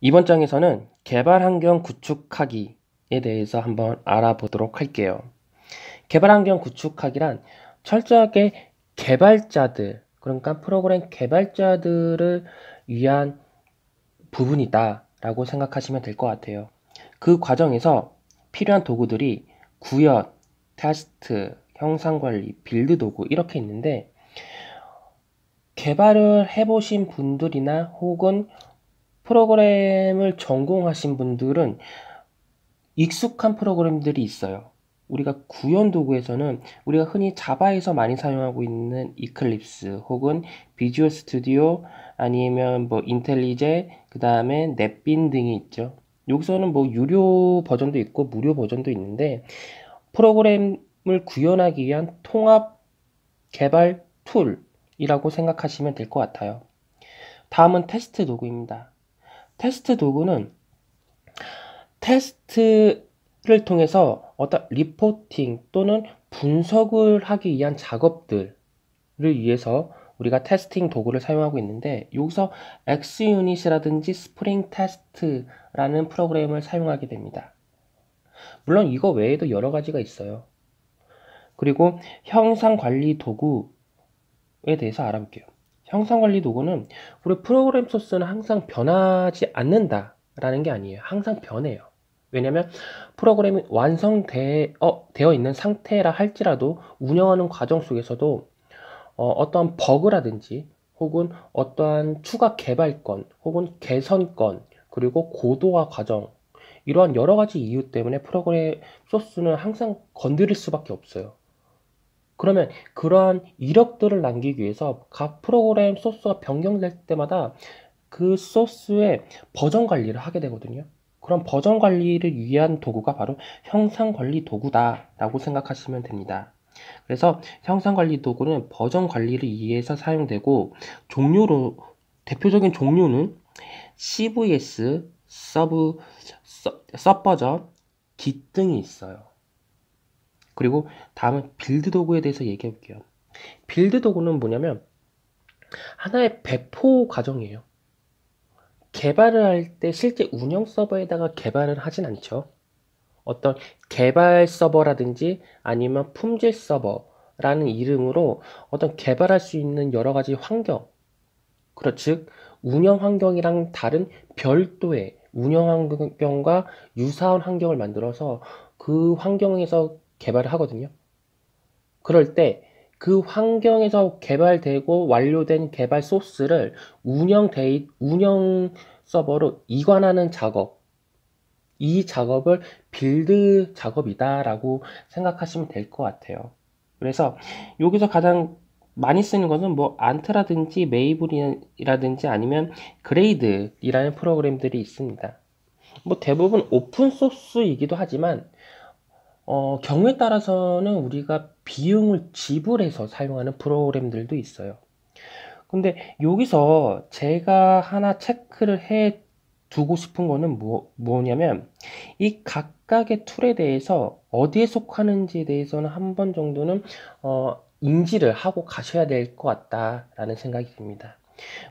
이번 장에서는 개발 환경 구축하기에 대해서 한번 알아보도록 할게요. 개발 환경 구축하기란 철저하게 개발자들, 그러니까 프로그램 개발자들을 위한 부분이다라고 생각하시면 될 것 같아요. 그 과정에서 필요한 도구들이 구현, 테스트, 형상관리, 빌드 도구 이렇게 있는데 개발을 해보신 분들이나 혹은 프로그램을 전공하신 분들은 익숙한 프로그램들이 있어요. 우리가 구현 도구에서는 우리가 흔히 자바에서 많이 사용하고 있는 이클립스 혹은 비주얼 스튜디오 아니면 뭐 인텔리제 그 다음에 넷빈 등이 있죠. 여기서는 뭐 유료 버전도 있고 무료 버전도 있는데 프로그램을 구현하기 위한 통합 개발 툴이라고 생각하시면 될 것 같아요. 다음은 테스트 도구입니다. 테스트 도구는 테스트를 통해서 어떤 리포팅 또는 분석을 하기 위한 작업들을 위해서 우리가 테스팅 도구를 사용하고 있는데 여기서 XUnit이라든지 Spring t e s t 라는 프로그램을 사용하게 됩니다. 물론 이거 외에도 여러 가지가 있어요. 그리고 형상 관리 도구에 대해서 알아볼게요. 형성관리 도구는 우리 프로그램 소스는 항상 변하지 않는다라는 게 아니에요. 항상 변해요. 왜냐면 프로그램이 완성되어 어, 있는 상태라 할지라도 운영하는 과정 속에서도 어, 어떠한 버그라든지 혹은 어떠한 추가 개발권 혹은 개선권 그리고 고도화 과정 이러한 여러 가지 이유 때문에 프로그램 소스는 항상 건드릴 수밖에 없어요. 그러면 그러한 이력들을 남기기 위해서 각 프로그램 소스가 변경될 때마다 그 소스의 버전 관리를 하게 되거든요. 그럼 버전 관리를 위한 도구가 바로 형상 관리 도구다라고 생각하시면 됩니다. 그래서 형상 관리 도구는 버전 관리를 위해서 사용되고 종류로 대표적인 종류는 CVS, 서브, 서, 서 버전, 깃 등이 있어요. 그리고 다음은 빌드 도구에 대해서 얘기해 볼게요. 빌드 도구는 뭐냐면 하나의 배포 과정이에요. 개발을 할 때 실제 운영 서버에다가 개발을 하진 않죠. 어떤 개발 서버라든지 아니면 품질 서버라는 이름으로 어떤 개발할 수 있는 여러 가지 환경, 그즉 렇 운영 환경이랑 다른 별도의 운영 환경과 유사한 환경을 만들어서 그 환경에서 개발을 하거든요. 그럴 때 그 환경에서 개발되고 완료된 개발 소스를 운영 데이, 운영 서버로 이관하는 작업. 이 작업을 빌드 작업이다라고 생각하시면 될 것 같아요. 그래서 여기서 가장 많이 쓰는 것은 뭐 안트라든지 메이블이라든지 아니면 그레이드라는 이 프로그램들이 있습니다. 뭐 대부분 오픈소스이기도 하지만 어, 경우에 따라서는 우리가 비용을 지불해서 사용하는 프로그램들도 있어요. 근데 여기서 제가 하나 체크를 해 두고 싶은 거는 뭐, 뭐냐면 이 각각의 툴에 대해서 어디에 속하는지에 대해서는 한 번 정도는 어, 인지를 하고 가셔야 될 것 같다라는 생각이 듭니다.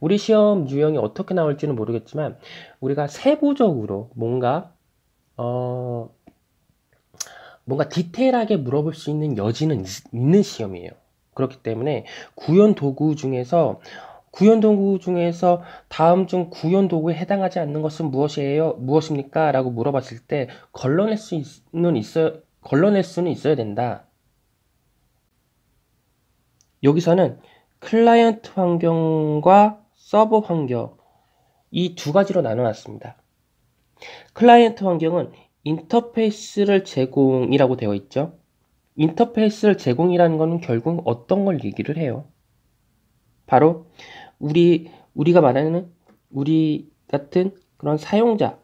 우리 시험 유형이 어떻게 나올지는 모르겠지만 우리가 세부적으로 뭔가 어, 뭔가 디테일하게 물어볼 수 있는 여지는 있, 는 시험이에요. 그렇기 때문에 구현 도구 중에서 구현 도구 중에서 다음 중 구현 도구에 해당하지 않는 것은 무엇이에요? 무엇입니까? 라고 물어봤을 때 걸러낼 수는 있어 걸러낼 수는 있어야 된다. 여기서는 클라이언트 환경과 서버 환경 이 두 가지로 나눠놨습니다. 클라이언트 환경은 인터페이스를 제공이라고 되어 있죠. 인터페이스를 제공이라는 것은 결국 어떤 걸 얘기를 해요? 바로 우리 우리가 말하는 우리 같은 그런 사용자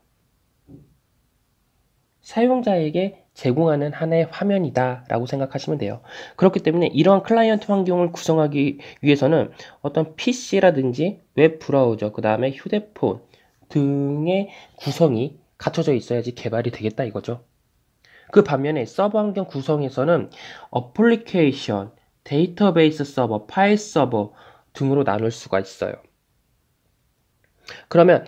사용자에게 제공하는 하나의 화면이다라고 생각하시면 돼요. 그렇기 때문에 이러한 클라이언트 환경을 구성하기 위해서는 어떤 PC라든지 웹 브라우저, 그 다음에 휴대폰 등의 구성이 갖춰져 있어야지 개발이 되겠다 이거죠. 그 반면에 서버 환경 구성에서는 어플리케이션, 데이터베이스 서버, 파일 서버 등으로 나눌 수가 있어요. 그러면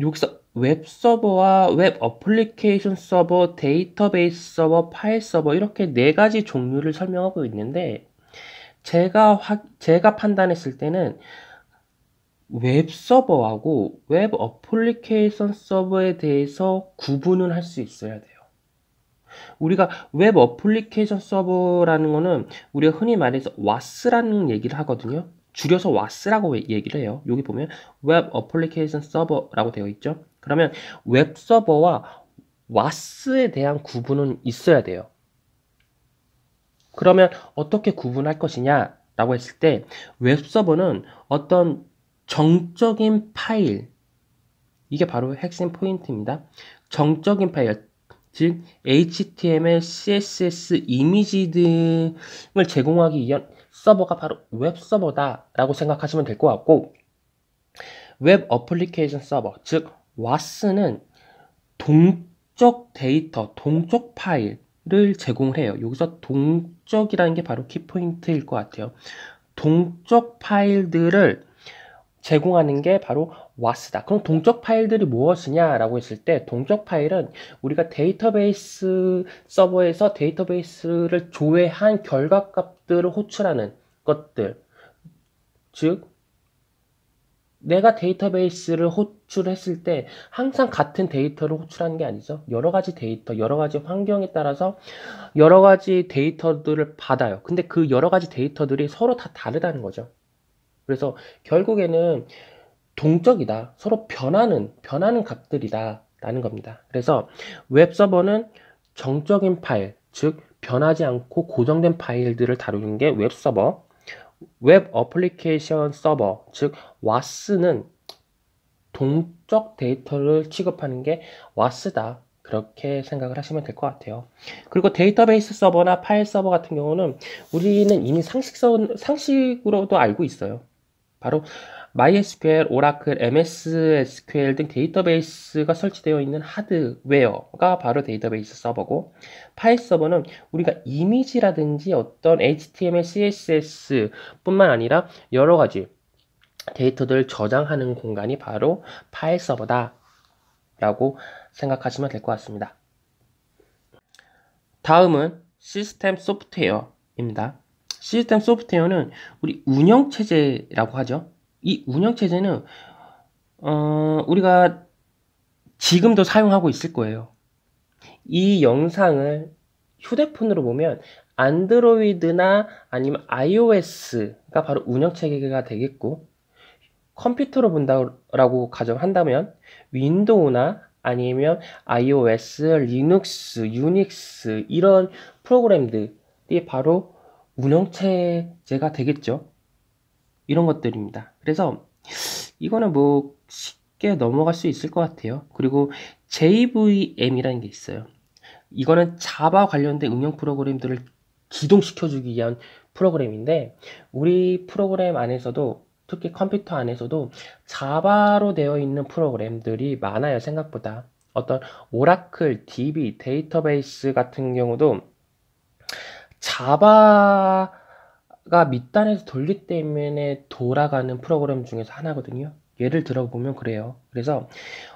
여기서 웹 서버와 웹 어플리케이션 서버, 데이터베이스 서버, 파일 서버 이렇게 네 가지 종류를 설명하고 있는데 제가 화, 제가 판단했을 때는 웹 서버하고 웹 어플리케이션 서버에 대해서 구분을 할 수 있어야 돼요. 우리가 웹 어플리케이션 서버라는 거는 우리가 흔히 말해서 와스라는 얘기를 하거든요. 줄여서 와스라고 얘기를 해요. 여기 보면 웹 어플리케이션 서버라고 되어 있죠. 그러면 웹 서버와 와스에 대한 구분은 있어야 돼요. 그러면 어떻게 구분할 것이냐? 라고 했을 때 웹 서버는 어떤 정적인 파일 이게 바로 핵심 포인트입니다. 정적인 파일 즉 HTML, CSS 이미지 등을 제공하기 위한 서버가 바로 웹 서버다라고 생각하시면 될 것 같고 웹 어플리케이션 서버 즉 WAS는 동적 데이터, 동적 파일을 제공을 해요. 여기서 동적이라는 게 바로 키포인트일 것 같아요. 동적 파일들을 제공하는 게 바로 와스다. 그럼 동적 파일들이 무엇이냐라고 했을 때 동적 파일은 우리가 데이터베이스 서버에서 데이터베이스를 조회한 결과값들을 호출하는 것들. 즉 내가 데이터베이스를 호출했을 때 항상 같은 데이터를 호출하는 게 아니죠. 여러 가지 데이터, 여러 가지 환경에 따라서 여러 가지 데이터들을 받아요. 근데 그 여러 가지 데이터들이 서로 다 다르다는 거죠. 그래서 결국에는 동적이다. 서로 변하는, 변하는 값들이다. 라는 겁니다. 그래서 웹서버는 정적인 파일, 즉 변하지 않고 고정된 파일들을 다루는 게 웹서버, 웹 어플리케이션 서버, 즉와스는 동적 데이터를 취급하는 게와스다 그렇게 생각을 하시면 될 것 같아요. 그리고 데이터베이스 서버나 파일 서버 같은 경우는 우리는 이미 상식 서, 상식으로도 알고 있어요. 바로 MySQL, Oracle, MS SQL 등 데이터베이스가 설치되어 있는 하드웨어가 바로 데이터베이스 서버고 파일 서버는 우리가 이미지라든지 어떤 HTML, CSS뿐만 아니라 여러 가지 데이터들 을 저장하는 공간이 바로 파일 서버다 라고 생각하시면 될 것 같습니다. 다음은 시스템 소프트웨어입니다. 시스템 소프트웨어는 우리 운영체제라고 하죠. 이 운영체제는, 어, 우리가 지금도 사용하고 있을 거예요. 이 영상을 휴대폰으로 보면 안드로이드나 아니면 iOS가 바로 운영체계가 되겠고, 컴퓨터로 본다고 가정한다면 윈도우나 아니면 iOS, 리눅스, 유닉스 이런 프로그램들이 바로 운영체제가 되겠죠. 이런 것들입니다. 그래서 이거는 뭐 쉽게 넘어갈 수 있을 것 같아요. 그리고 JVM이라는 게 있어요. 이거는 자바 관련된 응용 프로그램들을 기동시켜주기 위한 프로그램인데 우리 프로그램 안에서도 특히 컴퓨터 안에서도 자바로 되어 있는 프로그램들이 많아요 생각보다 어떤 오라클, DB, 데이터베이스 같은 경우도 자바가 밑단에서 돌기 때문에 돌아가는 프로그램 중에서 하나거든요. 예를 들어보면 그래요. 그래서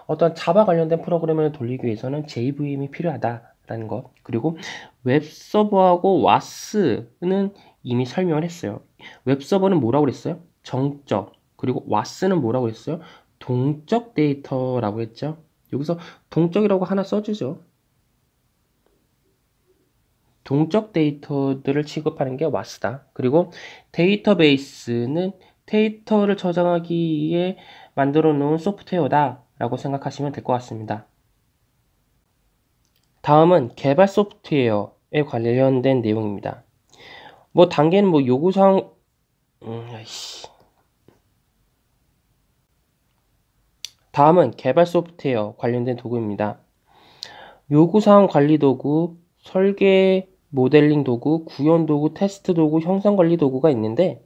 어떤 자바 관련된 프로그램을 돌리기 위해서는 JVM이 필요하다라는 것. 그리고 웹서버하고 와스는 이미 설명을 했어요. 웹서버는 뭐라고 그랬어요? 정적. 그리고 와스는 뭐라고 그랬어요? 동적 데이터라고 했죠. 여기서 동적이라고 하나 써주죠. 동적 데이터들을 취급하는 게 왓스다. 그리고 데이터베이스는 데이터를 저장하기 위해 만들어 놓은 소프트웨어다 라고 생각하시면 될 것 같습니다. 다음은 개발 소프트웨어에 관련된 내용입니다. 뭐 단계는 뭐 요구사항 음, 아이씨. 다음은 개발 소프트웨어 관련된 도구입니다. 요구사항 관리 도구, 설계 모델링 도구, 구현 도구, 테스트 도구, 형성 관리 도구가 있는데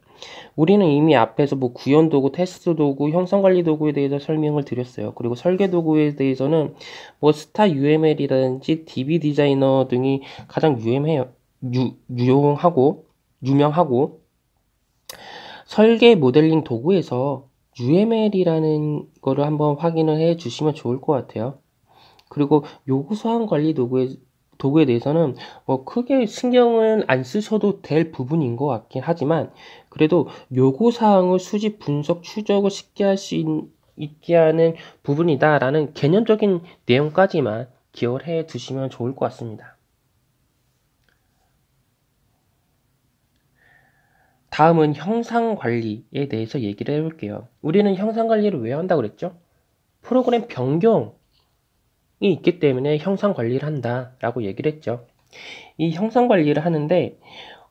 우리는 이미 앞에서 뭐 구현 도구, 테스트 도구, 형성 관리 도구에 대해서 설명을 드렸어요. 그리고 설계 도구에 대해서는 뭐 스타 UML이라든지 DB 디자이너 등이 가장 유명해요. 유, 유용하고 유명하고 설계 모델링 도구에서 UML이라는 거를 한번 확인을 해 주시면 좋을 것 같아요. 그리고 요구사항 관리 도구에 도구에 대해서는 뭐 크게 신경은 안 쓰셔도 될 부분인 것 같긴 하지만 그래도 요구 사항을 수집, 분석, 추적을 쉽게 할 수 있게 하는 부분이다라는 개념적인 내용까지만 기억을 해 두시면 좋을 것 같습니다. 다음은 형상 관리에 대해서 얘기를 해볼게요. 우리는 형상 관리를 왜 한다고 그랬죠? 프로그램 변경 이 있기 때문에 형상 관리를 한다 라고 얘기를 했죠 이 형상 관리를 하는데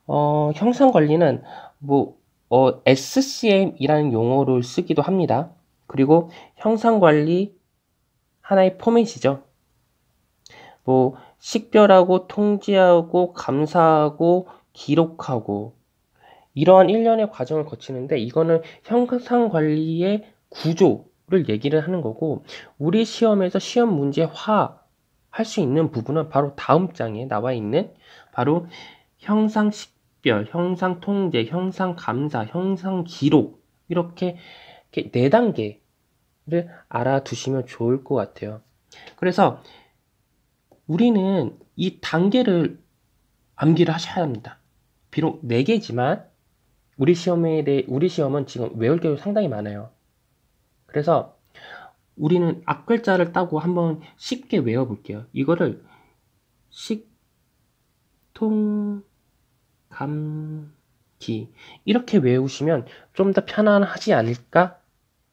어, 형상 관리는 뭐 어, SCM이라는 용어를 쓰기도 합니다 그리고 형상 관리 하나의 포맷이죠 뭐 식별하고 통지하고 감사하고 기록하고 이러한 일련의 과정을 거치는데 이거는 형상 관리의 구조 를 얘기를 하는 거고 우리 시험에서 시험 문제화 할 수 있는 부분은 바로 다음 장에 나와 있는 바로 형상식별, 형상통제, 형상감사, 형상기록 이렇게, 네 단계를 알아두시면 좋을 것 같아요. 그래서 우리는 이 단계를 암기를 하셔야 합니다. 비록 네 개지만 우리 시험에 대해 우리 시험은 지금 외울 게 상당히 많아요. 그래서 우리는 앞글자를 따고 한번 쉽게 외워볼게요. 이거를 식통감기 이렇게 외우시면 좀 더 편안하지 않을까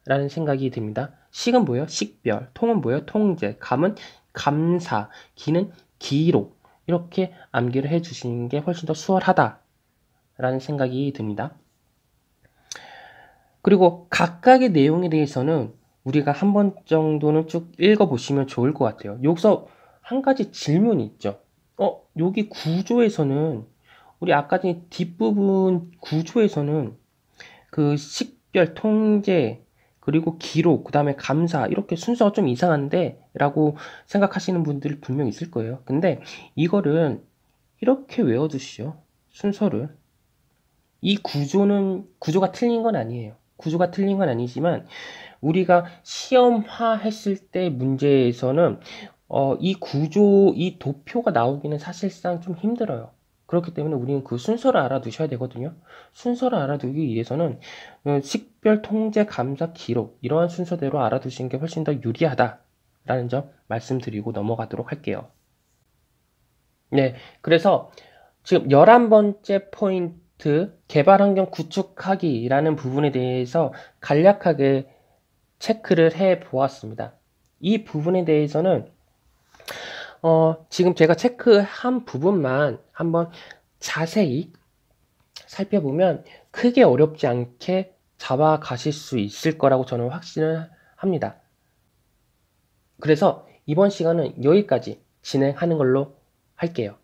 라는 생각이 듭니다. 식은 뭐예요? 식별, 통은 뭐예요? 통제, 감은 감사, 기는 기록 이렇게 암기를 해주시는 게 훨씬 더 수월하다라는 생각이 듭니다. 그리고 각각의 내용에 대해서는 우리가 한 번 정도는 쭉 읽어보시면 좋을 것 같아요. 여기서 한 가지 질문이 있죠. 어, 여기 구조에서는 우리 아까 전에 뒷부분 구조에서는 그 식별 통제 그리고 기록 그 다음에 감사 이렇게 순서가 좀 이상한데 라고 생각하시는 분들 분명 있을 거예요 근데 이거를 이렇게 외워두시죠 순서를 이 구조는 구조가 틀린 건 아니에요 구조가 틀린 건 아니지만 우리가 시험화했을 때 문제에서는 어, 이 구조, 이 도표가 나오기는 사실상 좀 힘들어요. 그렇기 때문에 우리는 그 순서를 알아두셔야 되거든요. 순서를 알아두기 위해서는 어, 식별 통제 감사 기록 이러한 순서대로 알아두시는 게 훨씬 더 유리하다라는 점 말씀드리고 넘어가도록 할게요. 네, 그래서 지금 열한 번째 포인트 그 개발 환경 구축하기라는 부분에 대해서 간략하게 체크를 해 보았습니다. 이 부분에 대해서는 어, 지금 제가 체크한 부분만 한번 자세히 살펴보면 크게 어렵지 않게 잡아가실 수 있을 거라고 저는 확신을 합니다. 그래서 이번 시간은 여기까지 진행하는 걸로 할게요.